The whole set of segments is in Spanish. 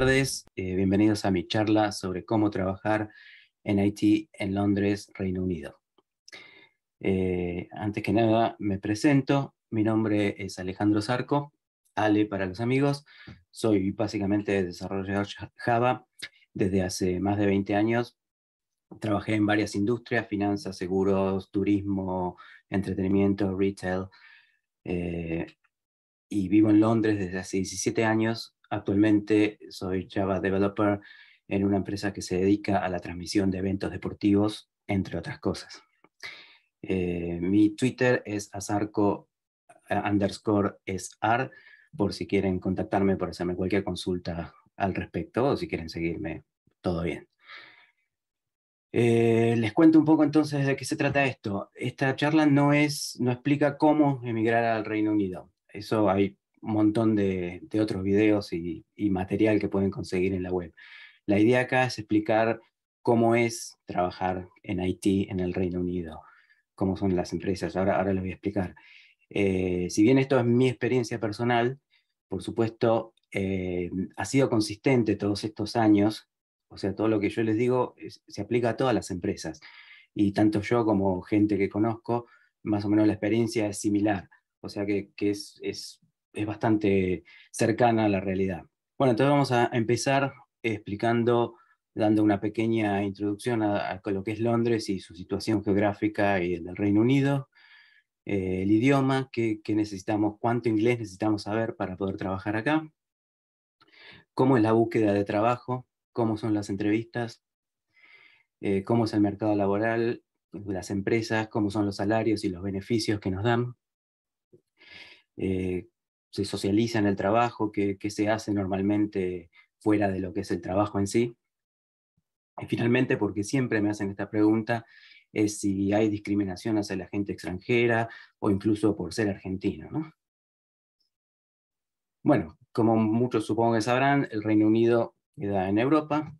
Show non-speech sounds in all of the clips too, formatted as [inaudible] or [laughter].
tardes, eh, bienvenidos a mi charla sobre cómo trabajar en Haití, en Londres, Reino Unido. Eh, antes que nada, me presento. Mi nombre es Alejandro Zarco, Ale para los amigos. Soy básicamente desarrollador Java desde hace más de 20 años. Trabajé en varias industrias, finanzas, seguros, turismo, entretenimiento, retail. Eh, y vivo en Londres desde hace 17 años Actualmente soy Java Developer en una empresa que se dedica a la transmisión de eventos deportivos, entre otras cosas. Eh, mi Twitter es azarco eh, underscore por si quieren contactarme, por hacerme cualquier consulta al respecto o si quieren seguirme, todo bien. Eh, les cuento un poco entonces de qué se trata esto. Esta charla no, es, no explica cómo emigrar al Reino Unido. Eso hay montón de, otros videos y, material que pueden conseguir en la web. La idea acá es explicar cómo es trabajar en IT en el Reino Unido, cómo son las empresas. Ahora, ahora les voy a explicar. Eh, si bien esto es mi experiencia personal, por supuesto, eh, ha sido consistente todos estos años. O sea, todo lo que yo les digo se aplica a todas las empresas. Y tanto yo como gente que conozco, más o menos la experiencia es similar. O sea que, es es bastante cercana a la realidad. Bueno, entonces vamos a empezar explicando, dando una pequeña introducción a, lo que es Londres y su situación geográfica y el del Reino Unido, eh, el idioma que, necesitamos, cuánto inglés necesitamos saber para poder trabajar acá, cómo es la búsqueda de trabajo, cómo son las entrevistas, eh, cómo es el mercado laboral, las empresas, cómo son los salarios y los beneficios que nos dan, eh, se socializa en el trabajo, qué, se hace normalmente fuera de lo que es el trabajo en sí. Y finalmente, porque siempre me hacen esta pregunta, es si hay discriminación hacia la gente extranjera o incluso por ser argentino. Bueno, como muchos supongo que sabrán, el Reino Unido queda en Europa,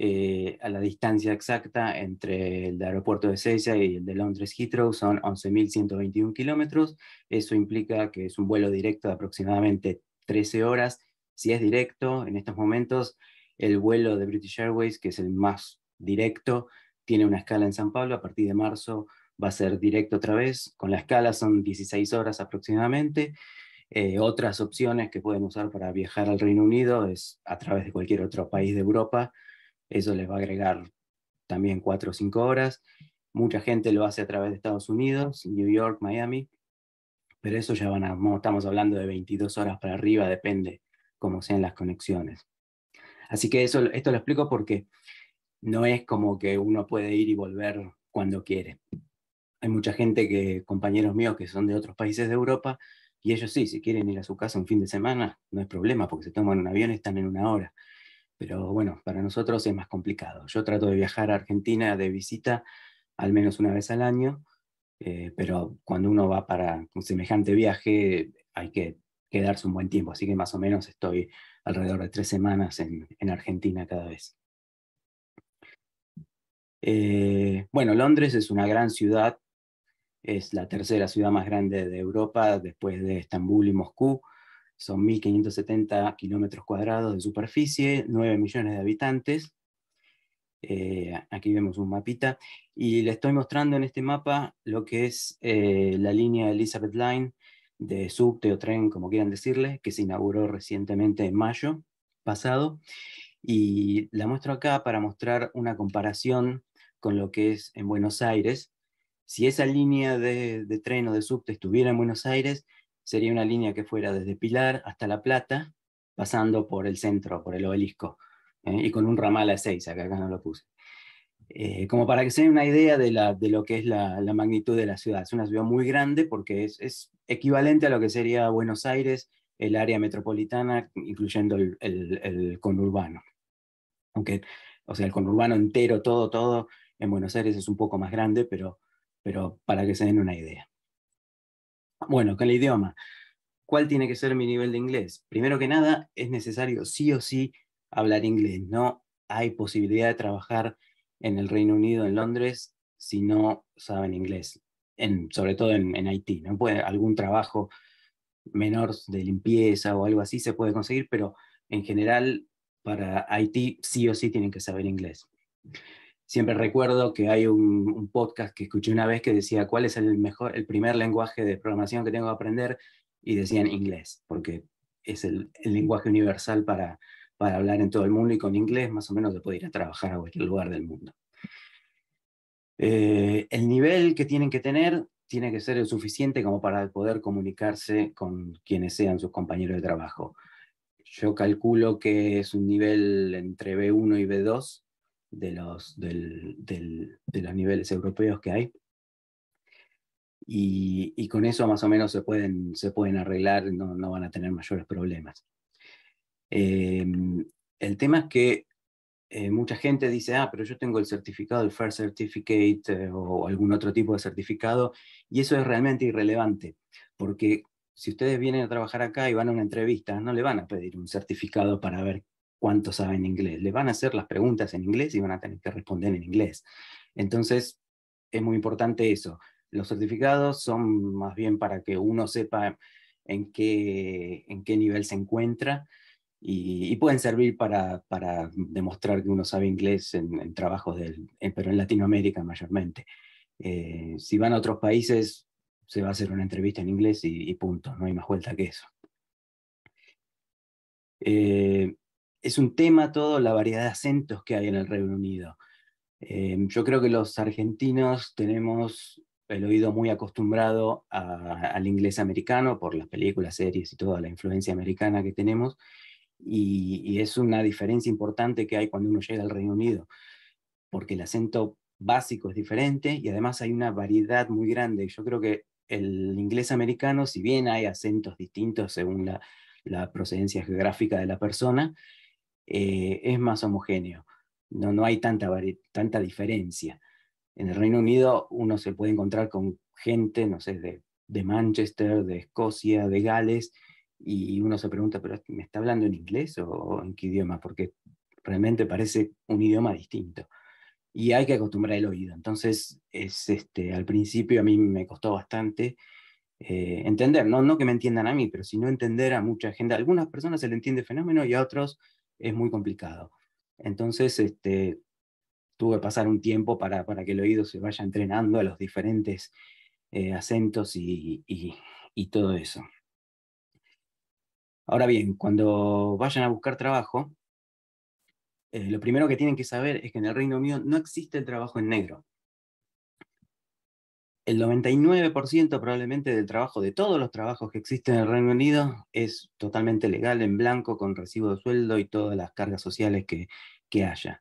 eh, a la distancia exacta entre el aeropuerto de Sella y el de Londres Heathrow son 11.121 kilómetros. Eso implica que es un vuelo directo de aproximadamente 13 horas. Si es directo, en estos momentos, el vuelo de British Airways, que es el más directo, tiene una escala en San Pablo. A partir de marzo va a ser directo otra vez. Con la escala son 16 horas aproximadamente. Eh, otras opciones que pueden usar para viajar al Reino Unido es a través de cualquier otro país de Europa eso les va a agregar también cuatro o cinco horas. Mucha gente lo hace a través de Estados Unidos, New York, Miami, pero eso ya van a, estamos hablando de 22 horas para arriba, depende cómo sean las conexiones. Así que eso, esto lo explico porque no es como que uno puede ir y volver cuando quiere. Hay mucha gente que, compañeros míos que son de otros países de Europa, y ellos sí, si quieren ir a su casa un fin de semana, no es problema, porque se toman un avión y están en una hora pero bueno, para nosotros es más complicado. Yo trato de viajar a Argentina de visita al menos una vez al año, eh, pero cuando uno va para un semejante viaje hay que quedarse un buen tiempo, así que más o menos estoy alrededor de tres semanas en, Argentina cada vez. Eh, bueno, Londres es una gran ciudad, es la tercera ciudad más grande de Europa después de Estambul y Moscú son 1.570 kilómetros cuadrados de superficie, 9 millones de habitantes. Eh, aquí vemos un mapita y le estoy mostrando en este mapa lo que es eh, la línea Elizabeth Line de subte o tren, como quieran decirle, que se inauguró recientemente en mayo pasado. Y la muestro acá para mostrar una comparación con lo que es en Buenos Aires. Si esa línea de tren o de subte estuviera en Buenos Aires, sería una línea que fuera desde Pilar hasta La Plata, pasando por el centro, por el obelisco, ¿eh? y con un ramal a seis, acá, acá no lo puse. Eh, como para que se den una idea de, lo que es la, magnitud de la ciudad. Es una ciudad muy grande porque es, equivalente a lo que sería Buenos Aires, el área metropolitana, incluyendo el, conurbano. Aunque, o sea, el conurbano entero, todo, todo, en Buenos Aires es un poco más grande, pero para que se den una idea. Bueno, con el idioma. ¿Cuál tiene que ser mi nivel de inglés? Primero que nada, es necesario sí o sí hablar inglés. No hay posibilidad de trabajar en el Reino Unido, en Londres, si no saben inglés, sobre todo en, en Haití. ¿no? Puede, algún trabajo menor de limpieza o algo así se puede conseguir, pero en general para Haití sí o sí tienen que saber inglés siempre recuerdo que hay un, podcast que escuché una vez que decía cuál es el mejor, el primer lenguaje de programación que tengo que aprender y decían inglés, porque es el, lenguaje universal para, para hablar en todo el mundo y con inglés más o menos se puede ir a trabajar a cualquier lugar del mundo. Eh, el nivel que tienen que tener tiene que ser el suficiente como para poder comunicarse con quienes sean sus compañeros de trabajo. Yo calculo que es un nivel entre B1 y B2, de los, de los niveles europeos que hay. Y, con eso más o menos se pueden, se pueden arreglar, no, no van a tener mayores problemas. Eh, el tema es que eh, mucha gente dice, ah, pero yo tengo el certificado, el Fair Certificate eh, o algún otro tipo de certificado, y eso es realmente irrelevante, porque si ustedes vienen a trabajar acá y van a una entrevista, no le van a pedir un certificado para ver cuánto saben inglés. Le van a hacer las preguntas en inglés y van a tener que responder en inglés. Entonces, es muy importante eso. Los certificados son más bien para que uno sepa en qué, en qué nivel se encuentra y, pueden servir para, demostrar que uno sabe inglés en, trabajos, del, eh, pero en Latinoamérica mayormente. Eh, si van a otros países, se va a hacer una entrevista en inglés y, punto, no hay más vuelta que eso. Eh, es un tema todo la variedad de acentos que hay en el Reino Unido. Eh, yo creo que los argentinos tenemos el oído muy acostumbrado al inglés americano por las películas, series y toda la influencia americana que tenemos. Y, es una diferencia importante que hay cuando uno llega al Reino Unido, porque el acento básico es diferente y además hay una variedad muy grande. Yo creo que el inglés americano, si bien hay acentos distintos según la procedencia geográfica de la persona, eh, es más homogéneo. No, no hay tanta, tanta diferencia. En el Reino Unido uno se puede encontrar con gente, no sé, de, Manchester, de Escocia, de Gales, y uno se pregunta, pero ¿me está hablando en inglés o, en qué idioma? Porque realmente parece un idioma distinto. Y hay que acostumbrar el oído. Entonces, es, este, al principio a mí me costó bastante eh, entender, no, no que me entiendan a mí, pero sino entender a mucha gente. algunas personas se le entiende fenómeno y a otros es muy complicado. Entonces, este, tuve que pasar un tiempo para, para que el oído se vaya entrenando a los diferentes eh, acentos y, todo eso. Ahora bien, cuando vayan a buscar trabajo, eh, lo primero que tienen que saber es que en el Reino Unido no existe el trabajo en negro el 99% probablemente del trabajo, de todos los trabajos que existen en el Reino Unido, es totalmente legal, en blanco, con recibo de sueldo y todas las cargas sociales que, haya.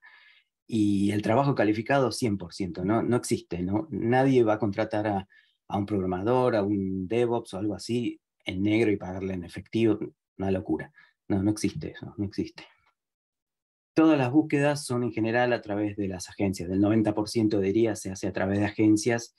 Y el trabajo calificado 100%, no, no existe, ¿no? nadie va a contratar a, a un programador, a un DevOps o algo así en negro y pagarle en efectivo, una locura. No, no existe eso, no existe. Todas las búsquedas son en general a través de las agencias, del 90% diría se hace a través de agencias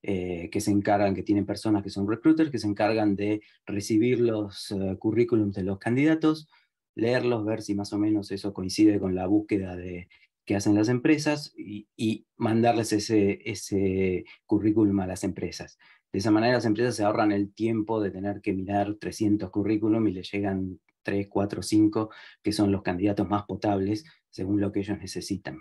eh, que se encargan, que tienen personas que son recruiters, que se encargan de recibir los eh, currículums de los candidatos, leerlos, ver si más o menos eso coincide con la búsqueda de, que hacen las empresas y, mandarles ese, currículum a las empresas. De esa manera las empresas se ahorran el tiempo de tener que mirar 300 currículums y les llegan 3, 4, 5, que son los candidatos más potables según lo que ellos necesitan.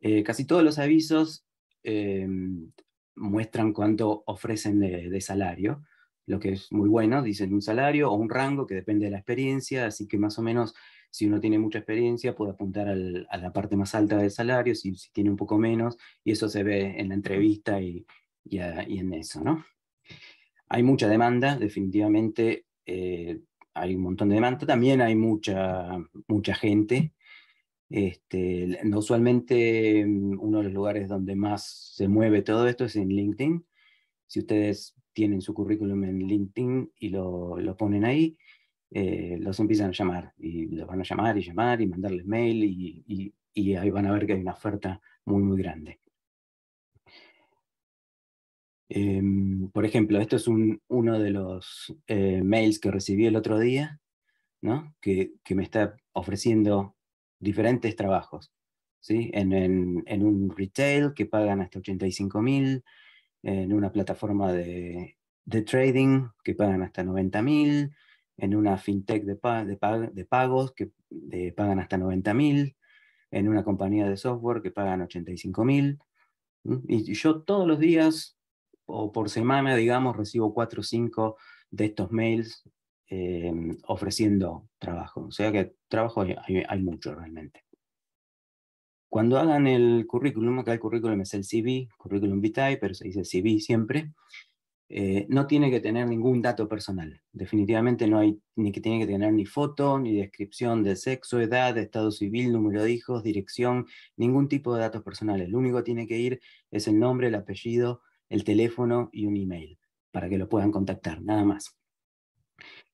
Eh, casi todos los avisos Em, muestran cuánto ofrecen de, salario, lo que es muy bueno, dicen un salario o un rango que depende de la experiencia, así que más o menos si uno tiene mucha experiencia puede apuntar a la parte más alta del salario, si, tiene un poco menos, y eso se ve en la entrevista y, en eso, ¿no? Hay mucha demanda, definitivamente eh, hay un montón de demanda, también hay mucha, mucha gente, este, usualmente em, uno de los lugares donde más se mueve todo esto es en LinkedIn. Si ustedes tienen su currículum en LinkedIn y lo, ponen ahí, eh, los empiezan a llamar y los van a llamar y llamar y mandarles mail y, ahí van a ver que hay una oferta muy, muy grande. Em, por ejemplo, esto es uno de los eh, mails que recibí el otro día, que me está ofreciendo diferentes trabajos, ¿sí? En, un retail que pagan hasta 85 mil, en una plataforma de, trading que pagan hasta 90 mil, en una fintech de, de, pagos que pagan hasta 90 mil, en una compañía de software que pagan 85 mil. Y yo todos los días o por semana, digamos, recibo cuatro o cinco de estos mails Em, ofreciendo trabajo. O sea que trabajo hay, mucho realmente. Cuando hagan el currículum, acá el currículum es el CV, currículum vitae, pero se dice CV siempre, eh, no tiene que tener ningún dato personal. Definitivamente no hay ni que tiene que tener ni foto, ni descripción de sexo, edad, estado civil, número de hijos, dirección, ningún tipo de datos personales. Lo único que tiene que ir es el nombre, el apellido, el teléfono y un email para que lo puedan contactar, nada más.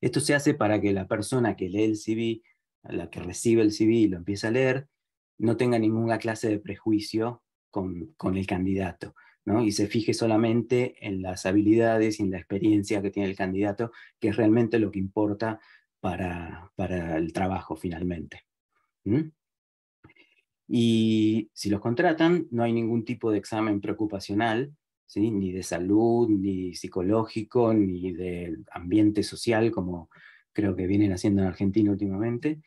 Esto se hace para que la persona que lee el CV, la que recibe el CV y lo empieza a leer, no tenga ninguna clase de prejuicio con, el candidato, y se fije solamente en las habilidades y en la experiencia que tiene el candidato, que es realmente lo que importa para, el trabajo finalmente. Y si los contratan, no hay ningún tipo de examen preocupacional, ni de salud, ni psicológico, ni de ambiente social, como creo que vienen haciendo en Argentina últimamente.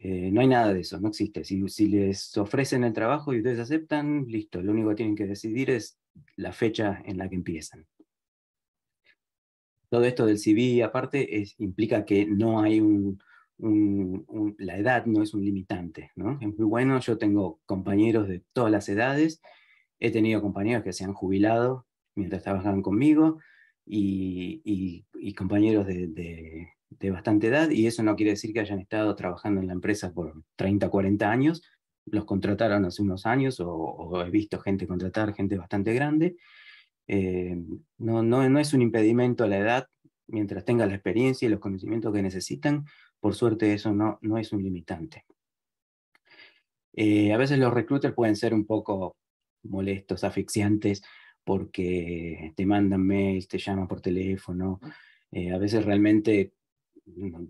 Eh, no hay nada de eso, no existe. Si, les ofrecen el trabajo y ustedes aceptan, listo, lo único que tienen que decidir es la fecha en la que empiezan. Todo esto del CV, aparte, implica que no hay la edad no es un limitante, Es muy bueno, yo tengo compañeros de todas las edades He tenido compañeros que se han jubilado mientras trabajaban conmigo y, compañeros de, bastante edad, y eso no quiere decir que hayan estado trabajando en la empresa por 30, 40 años, los contrataron hace unos años o, he visto gente contratar gente bastante grande. Eh, no, no, no es un impedimento a la edad, mientras tenga la experiencia y los conocimientos que necesitan, por suerte eso no, no es un limitante. Eh, a veces los recruiters pueden ser un poco molestos, asfixiantes, porque te mandan mails, te llaman por teléfono. Ah. Eh, a veces realmente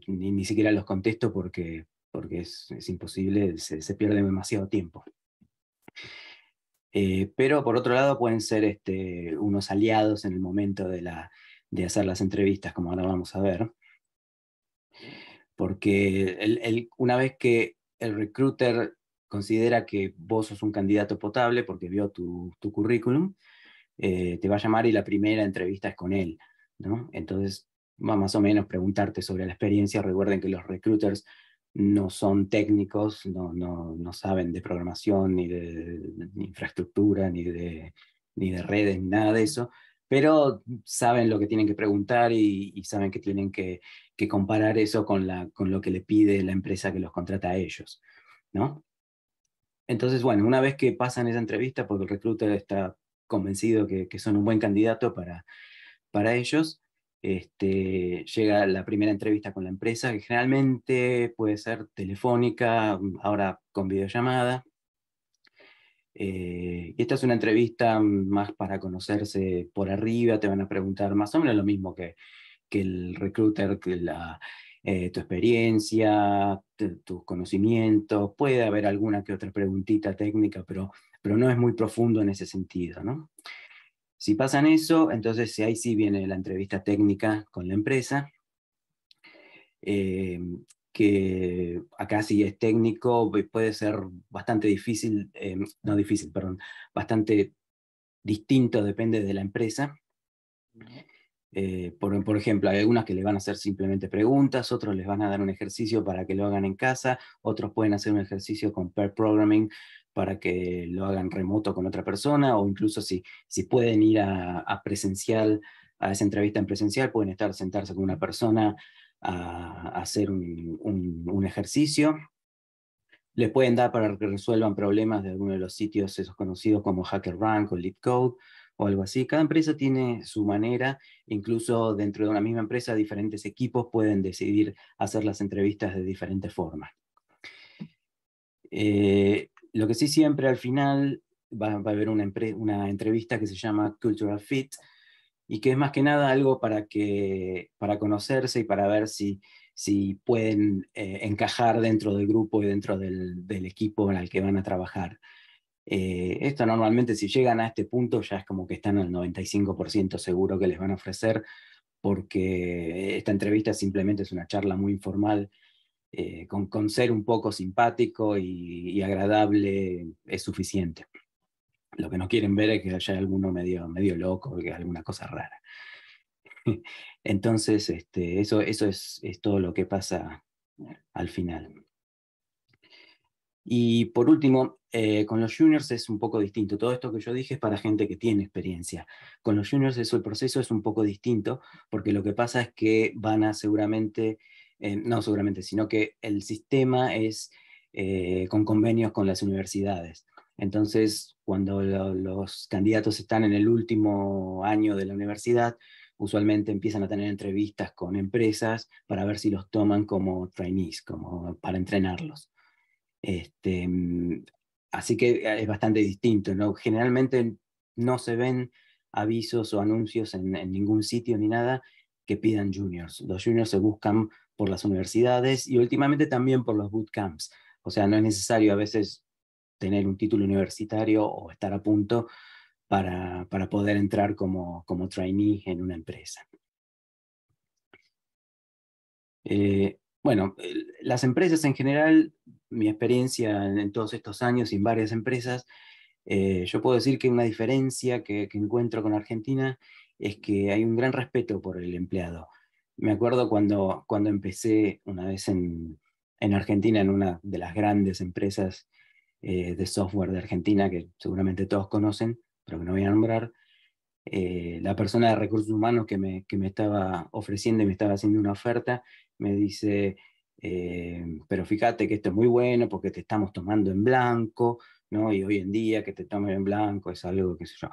ni, siquiera los contesto porque, porque es, imposible, se, pierde demasiado tiempo. Eh, pero por otro lado pueden ser este, unos aliados en el momento de, la, de hacer las entrevistas, como ahora vamos a ver. Porque una vez que el recruiter considera que vos sos un candidato potable porque vio tu, tu currículum, eh, te va a llamar y la primera entrevista es con él, ¿no? Entonces va más o menos preguntarte sobre la experiencia. Recuerden que los recruiters no son técnicos, no, no, saben de programación, ni de, infraestructura, ni de, ni de redes, ni nada de eso, pero saben lo que tienen que preguntar y, y saben que tienen que, comparar eso con, la, con lo que le pide la empresa que los contrata a ellos, ¿no? Entonces, bueno, una vez que pasan esa entrevista, porque el recruiter está convencido que, son un buen candidato para, para ellos, este, llega la primera entrevista con la empresa, que generalmente puede ser telefónica, mm, ahora con videollamada. Eh, y esta es una entrevista mm, más para conocerse por arriba, te van a preguntar más o menos lo mismo que, el reclutador, que la, eh, tu experiencia, tus conocimientos, puede haber alguna que otra preguntita técnica, pero, pero no es muy profundo en ese sentido. ¿no? Si pasan eso, entonces ahí sí viene la entrevista técnica con la empresa, eh, que acá sí es técnico, puede ser bastante difícil, eh, no difícil, perdón, bastante distinto, depende de la empresa. Eh, por, ejemplo, hay algunas que les van a hacer simplemente preguntas, otros les van a dar un ejercicio para que lo hagan en casa, otros pueden hacer un ejercicio con pair programming para que lo hagan remoto con otra persona, o incluso si, pueden ir a, presencial, a esa entrevista en presencial, pueden estar sentarse con una persona a, hacer un, ejercicio les pueden dar para que resuelvan problemas de alguno de los sitios esos conocidos como HackerRank o LeetCode o algo así. Cada empresa tiene su manera, incluso dentro de una misma empresa diferentes equipos pueden decidir hacer las entrevistas de diferentes formas. Eh, lo que sí siempre al final va, a haber una, entrevista que se llama Cultural Fit y que es más que nada algo para, que, para conocerse y para ver si, si pueden eh, encajar dentro del grupo y dentro del, del equipo el que van a trabajar. Eh, esto normalmente si llegan a este punto ya es como que están al 95% seguro que les van a ofrecer, porque esta entrevista simplemente es una charla muy informal, eh, con, ser un poco simpático y, agradable es suficiente. Lo que no quieren ver es que haya alguno medio, medio loco, que alguna cosa rara. [laughs] Entonces, este, eso, eso es todo lo que pasa al final. Y por último, eh, con los juniors es un poco distinto. Todo esto que yo dije es para gente que tiene experiencia. Con los juniors el proceso es un poco distinto porque lo que pasa es que van a seguramente, eh, no seguramente, sino que el sistema es eh, con convenios con las universidades. Entonces, cuando los candidatos están en el último año de la universidad, usualmente empiezan a tener entrevistas con empresas para ver si los toman como trainees, como para entrenarlos. Este, mm, así que eh, es bastante distinto. ¿no? Generalmente no se ven avisos o anuncios en, ningún sitio ni nada que pidan juniors. Los juniors se buscan por las universidades y últimamente también por los bootcamps. O sea, no es necesario a veces tener un título universitario o estar a punto para, para poder entrar como, como trainee en una empresa. Eh, bueno, las empresas en general mi experiencia en, todos estos años y en varias empresas, eh, yo puedo decir que una diferencia que, encuentro con Argentina es que hay un gran respeto por el empleado. Me acuerdo cuando, cuando empecé una vez en, Argentina, en una de las grandes empresas eh, de software de Argentina, que seguramente todos conocen, pero que no voy a nombrar, eh, la persona de recursos humanos que me, que me estaba ofreciendo y me estaba haciendo una oferta, me dice, eh, pero fíjate que esto es muy bueno porque te estamos tomando en blanco, ¿no? Y hoy en día que te tomen en blanco es algo que sé yo.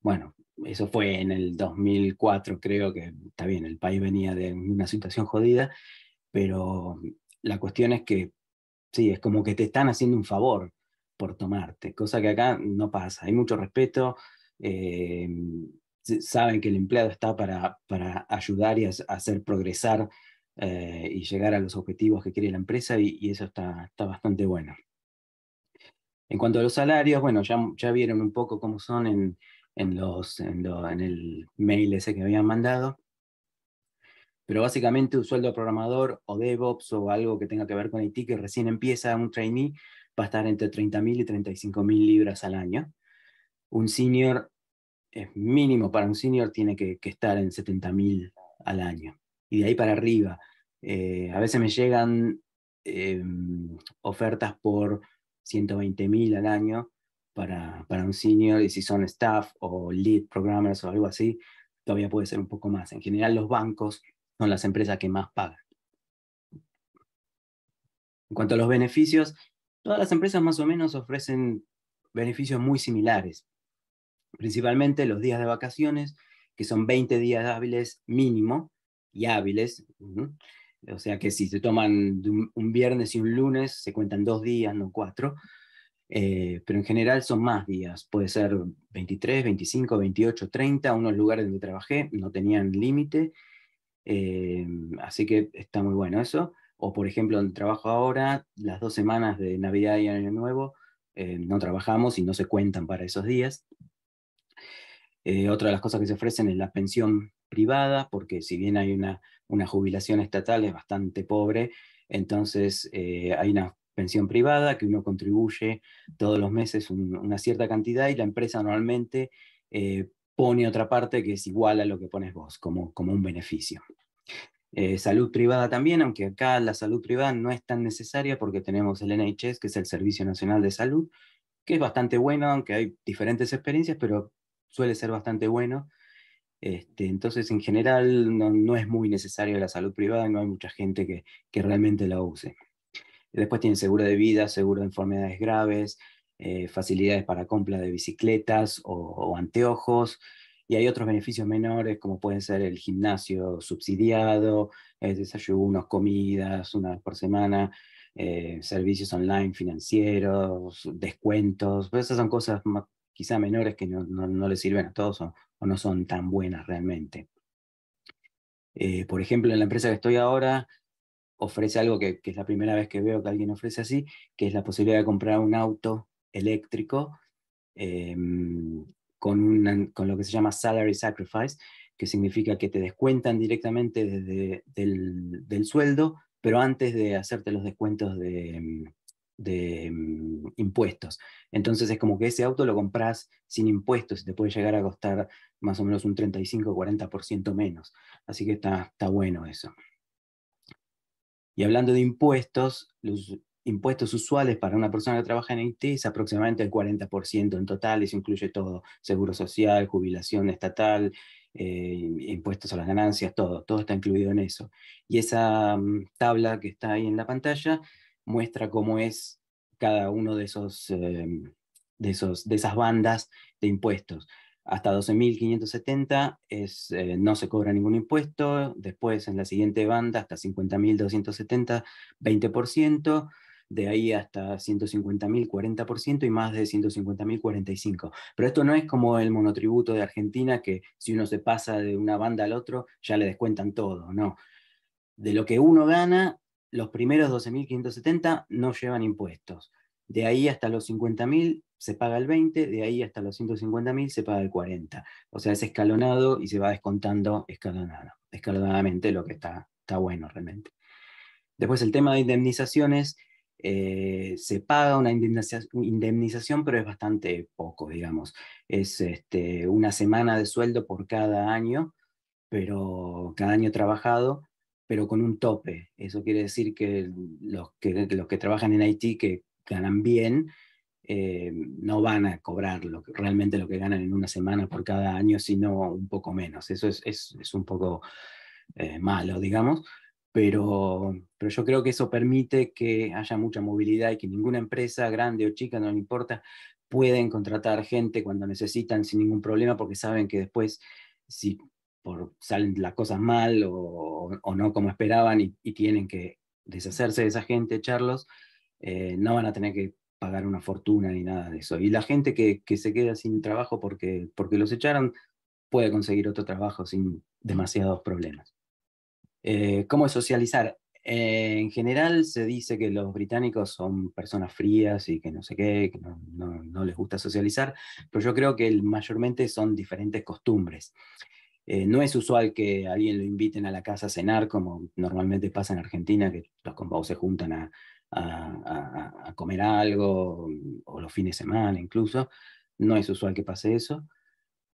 Bueno, eso fue en el 2004, creo que está bien, el país venía de una situación jodida, pero la cuestión es que sí, es como que te están haciendo un favor por tomarte, cosa que acá no pasa. Hay mucho respeto, eh, saben que el empleado está para ayudar y hacer progresar eh, y llegar a los objetivos que quiere la empresa y, eso está, bastante bueno. En cuanto a los salarios, bueno, ya, ya vieron un poco cómo son en, el mail ese que habían mandado pero básicamente un sueldo programador o DevOps o algo que tenga que ver con IT que recién empieza un trainee va a estar entre 30.000 y 35.000 libras al año. Un senior, es mínimo para un senior, tiene que, que estar en 70.000 al año y de ahí para arriba. Eh, a veces me llegan em, ofertas por 120 mil al año para, para, un senior y si son staff o lead programmers o algo así, todavía puede ser un poco más. En general los bancos son las empresas que más pagan. En cuanto a los beneficios, todas las empresas más o menos ofrecen beneficios muy similares, principalmente los días de vacaciones, que son 20 días hábiles mínimo, y hábiles. O sea que si se toman un viernes y un lunes, se cuentan dos días, no cuatro. Eh, pero en general son más días, puede ser 23, 25, 28, 30, unos lugares donde trabajé no tenían límite, eh, así que está muy bueno eso. O por ejemplo, en trabajo ahora, las dos semanas de Navidad y Año Nuevo, eh, no trabajamos y no se cuentan para esos días. otra de las cosas que se ofrecen es la pensión privada, porque si bien hay una, jubilación estatal es bastante pobre, entonces eh, hay una pensión privada que uno contribuye todos los meses una cierta cantidad y la empresa normalmente eh, pone otra parte que es igual a lo que pones vos como, como un beneficio. Eh, salud privada también, aunque acá la salud privada no es tan necesaria porque tenemos el NHS, que es el Servicio Nacional de Salud, que es bastante bueno, aunque hay diferentes experiencias, pero suele ser bastante bueno. Este, entonces, en general, no, es muy necesario la salud privada, no hay mucha gente que, realmente la use. Después tienen seguro de vida, seguro de enfermedades graves, eh, facilidades para compra de bicicletas o, anteojos, y hay otros beneficios menores como pueden ser el gimnasio subsidiado, desayunos, comidas, una vez por semana, eh, servicios online financieros, descuentos, pues esas son cosas quizá menores que no, le sirven a todos o no son tan buenas realmente. Eh, por ejemplo, en la empresa que estoy ahora, ofrece algo que, es la primera vez que veo que alguien ofrece así, que es la posibilidad de comprar un auto eléctrico em, con, con lo que se llama salary sacrifice, que significa que te descuentan directamente desde del, del sueldo, pero antes de hacerte los descuentos de, em, de mm, impuestos. Entonces es como que ese auto lo compras sin impuestos y te puede llegar a costar más o menos un 35-40% o menos. Así que está, está bueno eso. Y hablando de impuestos, los impuestos usuales para una persona que trabaja en IT es aproximadamente el 40% en total, eso incluye todo, seguro social, jubilación estatal, eh, impuestos a las ganancias, todo, todo está incluido en eso. Y esa mm, tabla que está ahí en la pantalla muestra cómo es cada uno de esos, em, de esos, de esas bandas de impuestos. Hasta 12.570 es, eh, no se cobra ningún impuesto, después en la siguiente banda hasta 50.270, 20%, de ahí hasta 150.000, 40% y más de 150.000, 45%. Pero esto no es como el monotributo de Argentina, que si uno se pasa de una banda al otro, ya le descuentan todo, no. De lo que uno gana, los primeros 12.570 no llevan impuestos. De ahí hasta los 50.000 se paga el 20, de ahí hasta los 150.000 se paga el 40. O sea, es escalonado y se va descontando escalonadamente, lo que está, está bueno realmente. Después el tema de indemnizaciones, eh, se paga una indemnización, pero es bastante poco, digamos. Es este, una semana de sueldo por cada año, pero cada año trabajado, pero con un tope. Eso quiere decir que los que, los que trabajan en Haití que ganan bien, eh, no van a cobrar lo realmente lo que ganan en una semana por cada año, sino un poco menos. Eso es, un poco eh, malo, digamos, pero, pero yo creo que eso permite que haya mucha movilidad y que ninguna empresa, grande o chica, no importa, pueden contratar gente cuando necesitan sin ningún problema porque saben que después, si por salen las cosas mal o, o no como esperaban y, tienen que deshacerse de esa gente, echarlos, eh, no van a tener que pagar una fortuna ni nada de eso. Y la gente que, que se queda sin trabajo porque, porque los echaron puede conseguir otro trabajo sin demasiados problemas. Eh, ¿Cómo socializar? Eh, en general se dice que los británicos son personas frías y que no sé qué, que no, no, no les gusta socializar, pero yo creo que mayormente son diferentes costumbres. Eh, no es usual que alguien lo inviten a la casa a cenar, como normalmente pasa en Argentina, que los compadres se juntan a, comer algo, o los fines de semana incluso. No es usual que pase eso,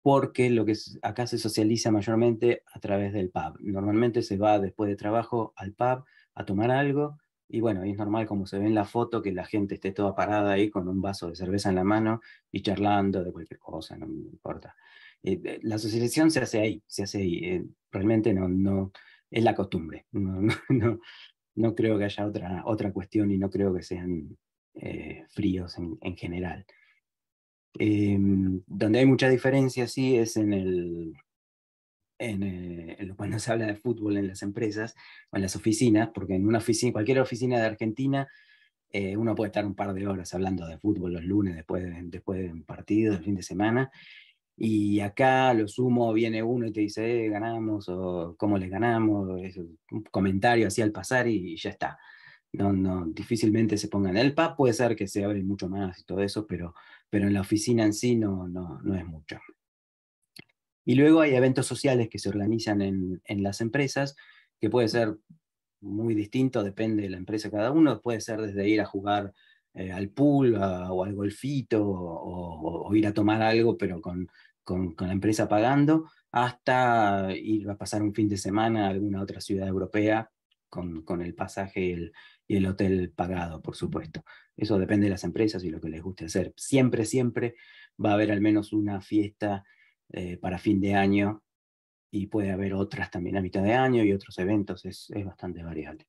porque lo que acá se socializa mayormente a través del pub. Normalmente se va después de trabajo al pub a tomar algo, y bueno, es normal como se ve en la foto que la gente esté toda parada ahí con un vaso de cerveza en la mano y charlando de cualquier cosa, no importa. Eh, la asociación se hace ahí, se hace ahí. Eh, realmente no, no, es la costumbre. No, [laughs] no, no, creo que haya otra, otra cuestión y no creo que sean eh, fríos en, en general. Em, donde hay mucha diferencia, sí, es en el, en, cuando se habla de fútbol en las empresas o en las oficinas, porque en una oficina, cualquier oficina de Argentina, uno puede estar un par de horas hablando de fútbol los lunes después de, después de un partido, el fin de semana, y acá, lo sumo, viene uno y te dice, eh, ganamos, o cómo les ganamos, es un comentario así al pasar y, ya está. No, difícilmente se pongan. El PAP puede ser que se abren mucho más y todo eso, pero, pero en la oficina en sí no, no, es mucho. Y luego hay eventos sociales que se organizan en, las empresas, que puede ser muy distinto, depende de la empresa cada uno, puede ser desde ir a jugar eh, al pool o al golfito o, o, ir a tomar algo, pero con, con, la empresa pagando, hasta ir a pasar un fin de semana a alguna otra ciudad europea con, el pasaje y el, hotel pagado, por supuesto. Eso depende de las empresas y lo que les guste hacer. Siempre, siempre va a haber al menos una fiesta eh, para fin de año y puede haber otras también a mitad de año y otros eventos, es, bastante variable.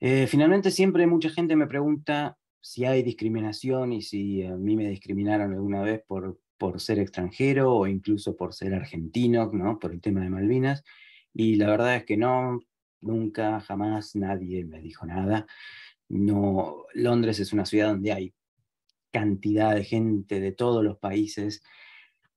Eh, finalmente, siempre mucha gente me pregunta si hay discriminación y si a mí me discriminaron alguna vez por, por ser extranjero o incluso por ser argentino, ¿no? por el tema de Malvinas. Y la verdad es que no, nunca, jamás nadie me dijo nada. No, Londres es una ciudad donde hay cantidad de gente de todos los países,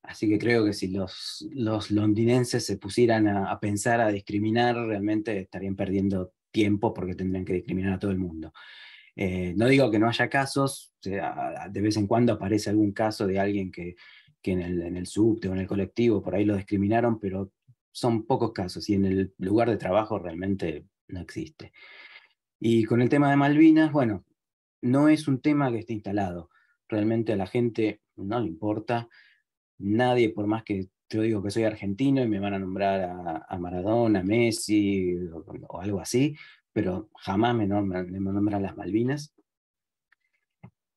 así que creo que si los, londinenses se pusieran a, a pensar, a discriminar, realmente estarían perdiendo tiempo porque tendrían que discriminar a todo el mundo. Eh, no digo que no haya casos, de vez en cuando aparece algún caso de alguien que, en, el, subte o en el colectivo por ahí lo discriminaron, pero son pocos casos y en el lugar de trabajo realmente no existe. Y con el tema de Malvinas, bueno, no es un tema que esté instalado. Realmente a la gente no le importa. Nadie, por más que te digo que soy argentino y me van a nombrar a, Maradona, a Messi o algo así, pero jamás me nombran, las Malvinas.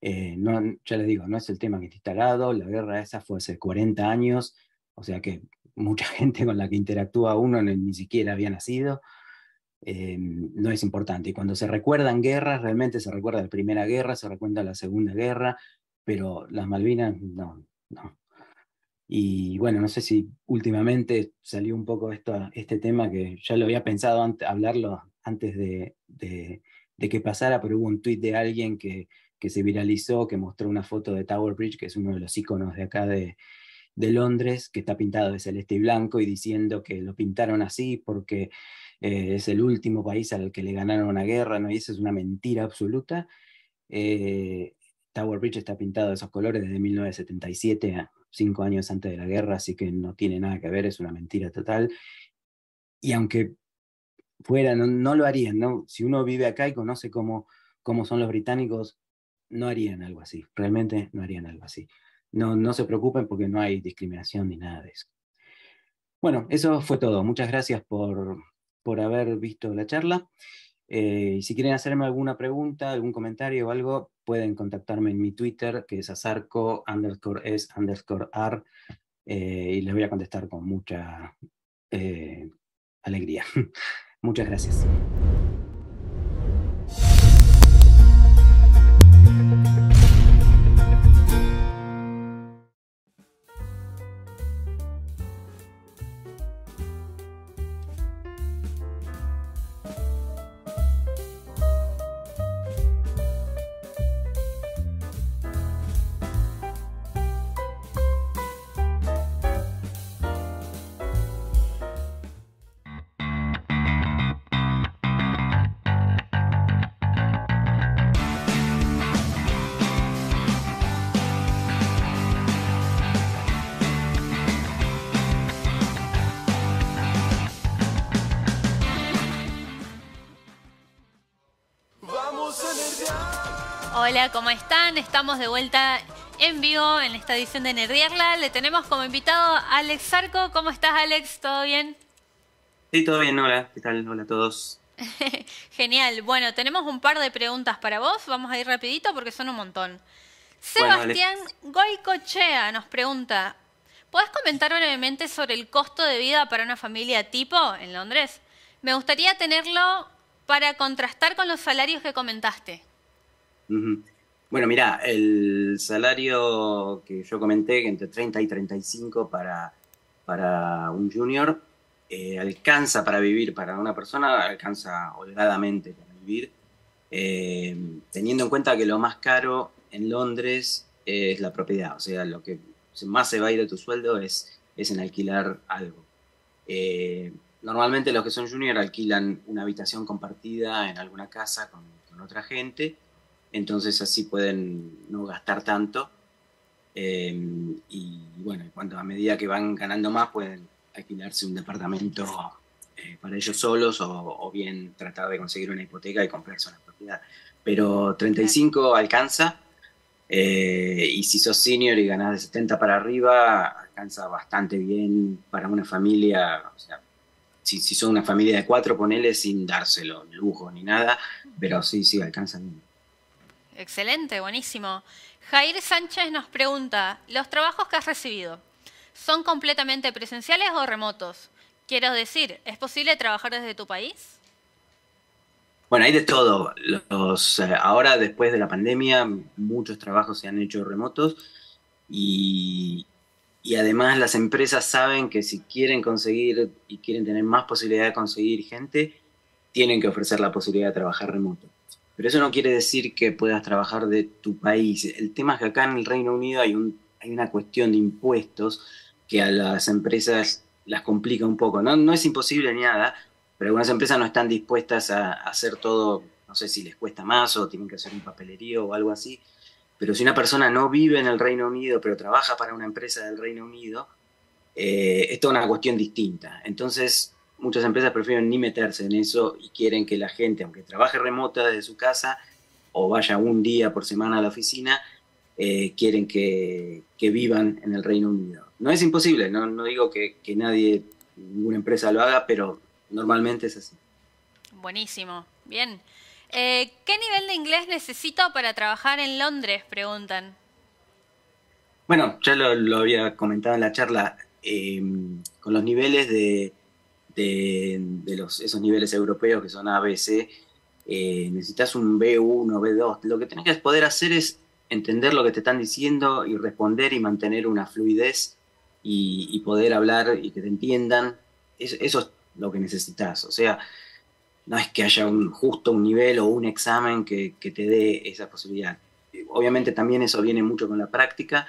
Eh, no, ya les digo, no es el tema que está instalado, la guerra esa fue hace 40 años, o sea que mucha [laughs] gente con la que interactúa uno ni siquiera había nacido, eh, no es importante. Y cuando se recuerdan guerras, realmente se recuerda la Primera Guerra, se recuerda la Segunda Guerra, pero las Malvinas no, no. Y bueno, no sé si últimamente salió un poco esto, este tema que ya lo había pensado antes, hablarlo antes de, que pasara, pero hubo un tuit de alguien que, se viralizó, que mostró una foto de Tower Bridge, que es uno de los iconos de acá de, Londres, que está pintado de celeste y blanco, y diciendo que lo pintaron así porque eh, es el último país al que le ganaron una guerra, ¿no? y eso es una mentira absoluta. Eh, Tower Bridge está pintado de esos colores desde 1977, cinco años antes de la guerra, así que no tiene nada que ver, es una mentira total. Y aunque fuera, no, lo harían, ¿no? Si uno vive acá y conoce cómo, cómo son los británicos, no harían algo así, realmente no harían algo así. No, no se preocupen porque no hay discriminación ni nada de eso. Bueno, eso fue todo. Muchas gracias por, por haber visto la charla. Eh, si quieren hacerme alguna pregunta, algún comentario o algo, pueden contactarme en mi Twitter, que es azarco underscore underscore eh, y les voy a contestar con mucha eh, alegría. [laughs] Muchas gracias. Hola, ¿cómo están? Estamos de vuelta en vivo en esta edición de Nerdiarla. Le tenemos como invitado a Alex Arco. ¿Cómo estás, Alex? ¿Todo bien? Sí, todo bien. Hola, ¿qué tal? Hola a todos. [laughs] Genial. Bueno, tenemos un par de preguntas para vos. Vamos a ir rapidito porque son un montón. Sebastián Goycochea Goicochea nos pregunta, ¿Puedes comentar brevemente sobre el costo de vida para una familia tipo en Londres? Me gustaría tenerlo para contrastar con los salarios que comentaste. Bueno, mira, el salario que yo comenté, entre 30 y 35 para, para un junior, eh, alcanza para vivir para una persona, alcanza holgadamente para vivir, eh, teniendo en cuenta que lo más caro en Londres es la propiedad, o sea, lo que más se va a ir de tu sueldo es, es en alquilar algo. Eh, normalmente los que son junior alquilan una habitación compartida en alguna casa con otra gente entonces así pueden no gastar tanto. Em, y bueno, cuando a medida que van ganando más, pueden alquilarse un departamento eh, para ellos solos o, bien tratar de conseguir una hipoteca y comprarse una propiedad. Pero 35 alcanza eh, y si sos senior y ganas de 70 para arriba, alcanza bastante bien para una familia. O sea, si, son una familia de cuatro, ponele sin dárselo, lujo ni nada, pero sí, sí, alcanza bien. Excelente, buenísimo. Jair Sánchez nos pregunta, ¿los trabajos que has recibido son completamente presenciales o remotos? Quiero decir, ¿es posible trabajar desde tu país? Bueno, hay de todo. Los, eh, ahora, después de la pandemia, muchos trabajos se han hecho remotos y, y además las empresas saben que si quieren conseguir y quieren tener más posibilidad de conseguir gente, tienen que ofrecer la posibilidad de trabajar remoto. Pero eso no quiere decir que puedas trabajar de tu país. El tema es que acá en el Reino Unido hay, un, hay una cuestión de impuestos que a las empresas las complica un poco. No, no es imposible ni nada, pero algunas empresas no están dispuestas a, hacer todo, no sé si les cuesta más o tienen que hacer un papelerío o algo así. Pero si una persona no vive en el Reino Unido, pero trabaja para una empresa del Reino Unido, eh, es toda una cuestión distinta. Entonces, muchas empresas prefieren ni meterse en eso y quieren que la gente, aunque trabaje remota desde su casa o vaya un día por semana a la oficina, eh, quieren que, vivan en el Reino Unido. No es imposible, no, digo que, nadie, ninguna empresa lo haga, pero normalmente es así. Buenísimo, bien. Eh, ¿Qué nivel de inglés necesito para trabajar en Londres? Preguntan. Bueno, ya lo, había comentado en la charla, eh, con los niveles de de, los, esos niveles europeos que son A, eh, necesitas un B1, B2. Lo que tenés que poder hacer es entender lo que te están diciendo y responder y mantener una fluidez y, poder hablar y que te entiendan. Eso, es lo que necesitas. O sea, no es que haya un, justo un nivel o un examen que, te dé esa posibilidad. Obviamente también eso viene mucho con la práctica,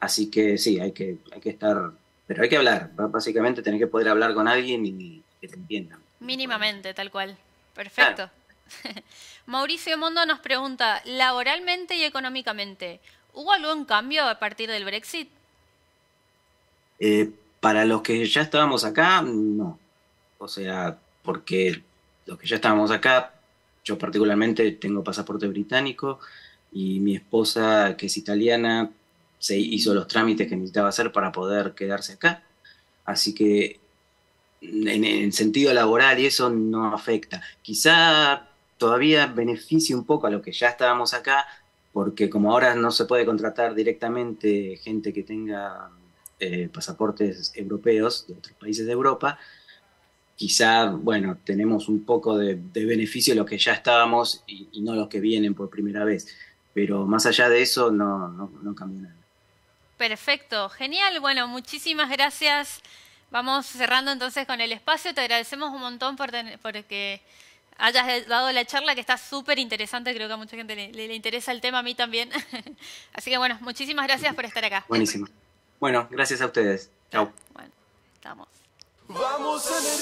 así que sí, hay que, hay que estar pero hay que hablar, básicamente tenés que poder hablar con alguien y que te entiendan. Mínimamente, tal cual. Perfecto. [laughs] Mauricio Mondo nos pregunta, laboralmente y económicamente, ¿hubo algún cambio a partir del Brexit? Eh, para los que ya estábamos acá, no. O sea, porque los que ya estábamos acá, yo particularmente tengo pasaporte británico y mi esposa, que es italiana, se hizo los trámites que necesitaba hacer para poder quedarse acá. Así que en el sentido laboral y eso no afecta. Quizá todavía beneficie un poco a los que ya estábamos acá, porque como ahora no se puede contratar directamente gente que tenga eh, pasaportes europeos de otros países de Europa, quizá, bueno, tenemos un poco de, de beneficio los que ya estábamos y, y, no los que vienen por primera vez. Pero más allá de eso, no, no, no nada. Perfecto, genial. Bueno, muchísimas gracias. Vamos cerrando entonces con el espacio. Te agradecemos un montón por, que hayas dado la charla, que está súper interesante. Creo que a mucha gente le, interesa el tema, a mí también. [laughs] Así que bueno, muchísimas gracias por estar acá. Buenísimo. Bueno, gracias a ustedes. Chao. Bueno, estamos. Vamos a